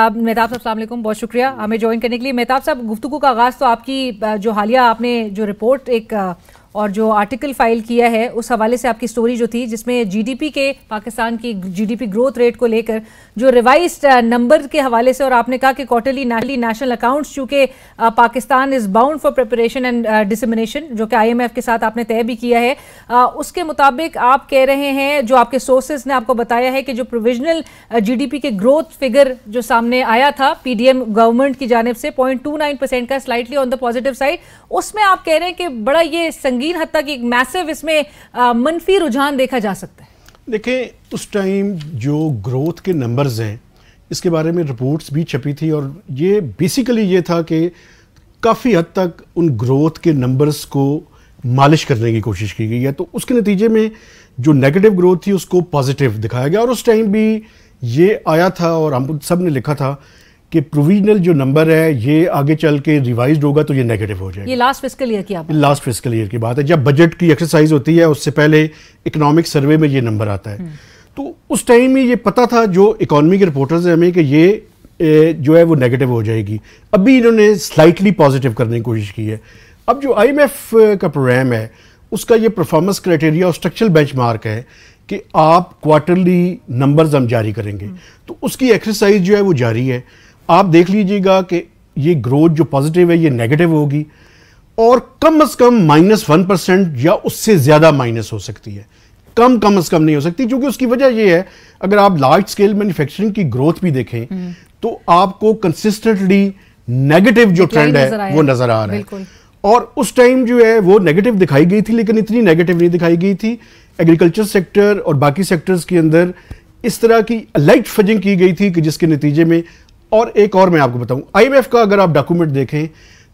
आप मेहताब साहब अलैक्म बहुत शुक्रिया हमें ज्वाइन करने के लिए मेहताब साहब गुफ्तु का आगाज़ तो आपकी जो हालिया आपने जो रिपोर्ट एक और जो आर्टिकल फाइल किया है उस हवाले से आपकी स्टोरी जो थी जिसमें जीडीपी के पाकिस्तान की जीडीपी ग्रोथ रेट को लेकर जो रिवाइज नंबर uh, के हवाले से और आपने कहा कि क्वार्टरली नैशनली नेशनल अकाउंट्स चूंकि uh, Pakistan is bound for preparation and dissemination जो कि आईएमएफ के साथ आपने तय भी किया है आ, uh, उसके मुताबिक आप कह रहे हैं जो आपके सोर्सेज ने आपको बताया है कि जो प्रोविजनल जी के ग्रोथ फिगर जो सामने आया था पी गवर्नमेंट की जानब से पॉइंट का slightly on the positive side उसमें आप कह रहे हैं कि बड़ा ये संगीत संगीन हद तक एक मैसिव इसमें मनफी रुझान देखा जा सकता है देखें उस टाइम जो ग्रोथ के नंबर्स हैं इसके बारे में रिपोर्ट्स भी छपी थी और ये बेसिकली ये था कि काफ़ी हद तक उन ग्रोथ के नंबर्स को मालिश करने की कोशिश की गई है तो उसके नतीजे में जो नेगेटिव ग्रोथ थी उसको पॉजिटिव दिखाया गया और उस टाइम भी ये आया था और हम सब ने लिखा था कि प्रोविजनल जो नंबर है ये आगे चल के रिवाइज होगा तो ये नेगेटिव हो जाएगा ये लास्ट फिजिकल ईयर की आप लास्ट फिजिकल ईयर की बात है जब बजट की एक्सरसाइज होती है उससे पहले इकोनॉमिक सर्वे में ये नंबर आता है हम्म। तो उस टाइम में ये पता था जो इकोनॉमी के रिपोर्टर्स हैं हमें कि ये जो है वो नेगेटिव हो जाएगी अभी इन्होंने स्लाइटली पॉजिटिव करने की कोशिश की है अब जो आई का प्रोग्राम है उसका ये परफॉर्मेंस क्राइटेरिया और स्ट्रक्चरल बेंच है कि आप क्वार्टरली नंबर्स हम जारी करेंगे हम्म। तो उसकी एक्सरसाइज जो है वो जारी है आप देख लीजिएगा कि ये ग्रोथ जो पॉजिटिव है ये नेगेटिव होगी और कम अज कम माइनस वन परसेंट या उससे ज़्यादा माइनस हो सकती है कम कम अज कम नहीं हो सकती क्योंकि उसकी वजह यह है अगर आप लार्ज स्केल मैन्युफैक्चरिंग की ग्रोथ भी देखें हम्म। तो आपको कंसिस्टेंटली नेगेटिव जो ट्रेंड है वो नज़र आ रहा है और उस टाइम जो है वो नेगेटिव दिखाई गई थी लेकिन इतनी नेगेटिव नहीं दिखाई गई थी एग्रीकल्चर सेक्टर और बाकी सेक्टर्स के अंदर इस तरह की लाइट फजिंग की गई थी कि जिसके नतीजे में और एक और मैं आपको बताऊं आईएमएफ का अगर आप डॉक्यूमेंट देखें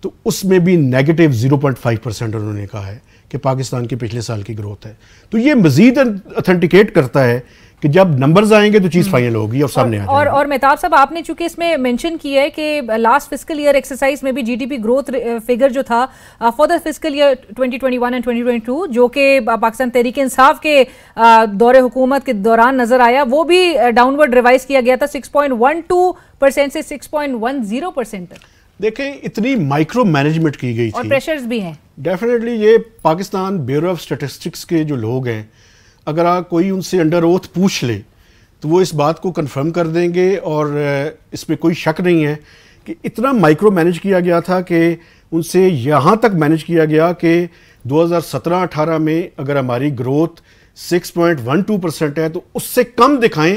तो उसमें भी नेगेटिव 0.5 परसेंट उन्होंने कहा है कि पाकिस्तान की पिछले साल की ग्रोथ है तो ये मजीद अथेंटिकेट करता है कि जब नंबर्स आएंगे तो चीज़ फाइनल हम्म। होगी और सामने और, और और मेहताब साहब आपने चूंकि इसमें मेंशन किया है कि लास्ट फिस्कल ईयर एक्सरसाइज में भी जीडीपी ग्रोथ फिगर जो था for the fiscal year 2021 and 2022 जो कि पाकिस्तान तहरीक इंसाफ के दौरे हुकूमत के दौरान नजर आया वो भी डाउनवर्ड रिवाइज किया गया था सिक्स परसेंट से six point one zero percent तक देखें इतनी माइक्रो मैनेजमेंट की गई थी और प्रेशर्स भी हैं डेफिनेटली ये पाकिस्तान ब्यूरो ऑफ स्टेटिस्टिक्स के जो लोग हैं अगर आप कोई उनसे अंडर ओथ पूछ ले तो वो इस बात को कंफर्म कर देंगे और इसमें कोई शक नहीं है कि इतना माइक्रो मैनेज किया गया था कि उनसे यहाँ तक मैनेज किया गया कि 2017-18 में अगर हमारी ग्रोथ 6.12 परसेंट है तो उससे कम दिखाएं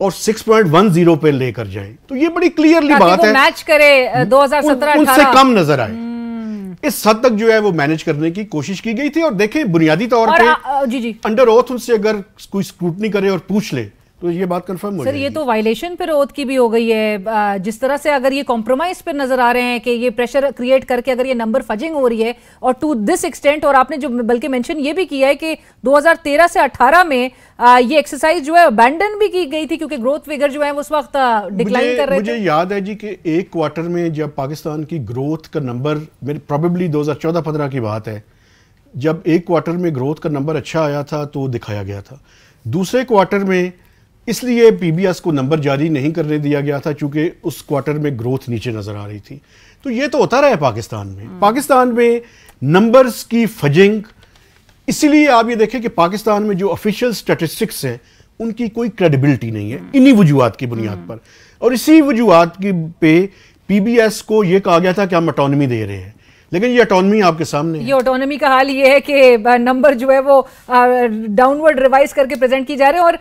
और 6.10 पे लेकर जाएं तो ये बड़ी क्लियरली बात है मैच करे 2017 उससे कम नजर आए हम्म। इस हद तक जो है वो मैनेज करने की कोशिश की गई थी और देखें बुनियादी तौर पे अंडर ओथ उनसे अगर कोई स्क्रूटनी करे और पूछ ले तो ये बात कंफर्म हो सर ये तो वायलेशन पर ओथ की भी हो गई है जिस तरह से अगर ये कॉम्प्रोमाइज पर नजर आ रहे हैं कि ये प्रेशर क्रिएट करके अगर ये नंबर फजिंग हो रही है और टू दिस एक्सटेंट और आपने जो बल्कि मेंशन ये भी किया है कि 2013 से 18 में आ, ये एक्सरसाइज जो है अबैंडन भी की गई थी क्योंकि ग्रोथ फिगर जो है उस वक्त डिक्लाइन कर रहे मुझे थे। याद है जी कि एक क्वार्टर में जब पाकिस्तान की ग्रोथ का नंबर मेरे प्रॉबेबली दो हजार की बात है जब एक क्वार्टर में ग्रोथ का नंबर अच्छा आया था तो दिखाया गया था दूसरे क्वार्टर में इसलिए पीबीएस को नंबर जारी नहीं करने दिया गया था चूंकि उस क्वार्टर में ग्रोथ नीचे नज़र आ रही थी तो ये तो होता रहा है पाकिस्तान में हम्म। पाकिस्तान में नंबर्स की फजिंग इसलिए आप ये देखें कि पाकिस्तान में जो ऑफिशियल स्टेटिस्टिक्स हैं उनकी कोई क्रेडिबिलिटी नहीं है हम्म। इन्हीं वजूहत की बुनियाद हम्म। पर और इसी वजूहत की पे पीबीएस को ये कहा गया था कि हम अटोनमी दे रहे हैं लेकिन ये ऑटोनमी आपके सामने ये ऑटोनमी का हाल ये है कि नंबर जो है वो डाउनवर्ड रिवाइज करके प्रेजेंट की जा रहे हैं और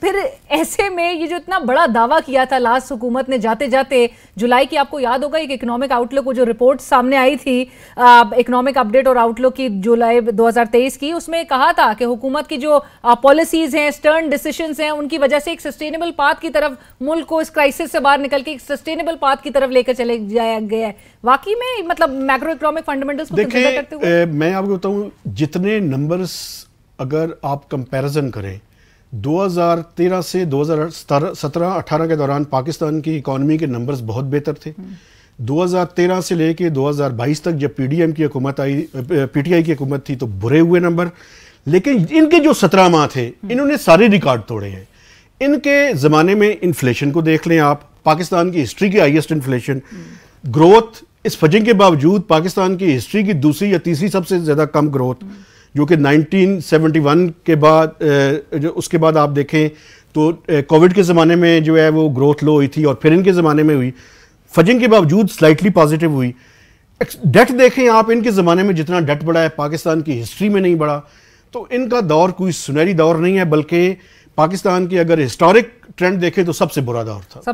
फिर ऐसे में ये जो इतना बड़ा दावा किया था लास्ट हुकूमत ने जाते जाते जुलाई की आपको याद होगा एक इकोनॉमिक आउटलुक जो रिपोर्ट सामने आई थी इकोनॉमिक अपडेट और आउटलुक की जुलाई 2023 की उसमें कहा था कि हुकूमत की जो पॉलिसीज हैं स्टर्न डिसीशन हैं उनकी वजह से एक सस्टेनेबल पाथ की तरफ मुल्क को इस क्राइसिस से बाहर निकल के एक सस्टेनेबल पाथ की तरफ लेकर चले जाया गया है वाकई में मतलब माइक्रो इकोनॉमिक फंडामेंटल्स करते हुए मैं आपको बताऊं जितने नंबर्स अगर आप कंपेरिजन करें 2013 से 2017-18 के दौरान पाकिस्तान की इकॉनमी के नंबर्स बहुत बेहतर थे 2013 हम्म। से लेके 2022 तक जब पीडीएम की हुकूमत आई पीटीआई की हुकूमत थी तो बुरे हुए नंबर लेकिन इनके जो सत्रह माह थे हम्म। इन्होंने सारे रिकॉर्ड तोड़े हैं इनके ज़माने में इन्फ्लेशन को देख लें आप पाकिस्तान की हिस्ट्री की हाइस्ट इन्फ्लेशन ग्रोथ इस फजिंग के बावजूद पाकिस्तान की हिस्ट्री की दूसरी या तीसरी सबसे ज़्यादा कम ग्रोथ जो कि 1971 के बाद जो उसके बाद आप देखें तो कोविड के ज़माने में जो है वो ग्रोथ लो हुई थी और फिर इनके ज़माने में हुई फजिंग के बावजूद स्लाइटली पॉजिटिव हुई डेट देखें आप इनके ज़माने में जितना डेट बढ़ा है पाकिस्तान की हिस्ट्री में नहीं बढ़ा तो इनका दौर कोई सुनहरी दौर नहीं है बल्कि पाकिस्तान की अगर हिस्टोरिक ट्रेंड देखें तो सबसे बुरा दौर था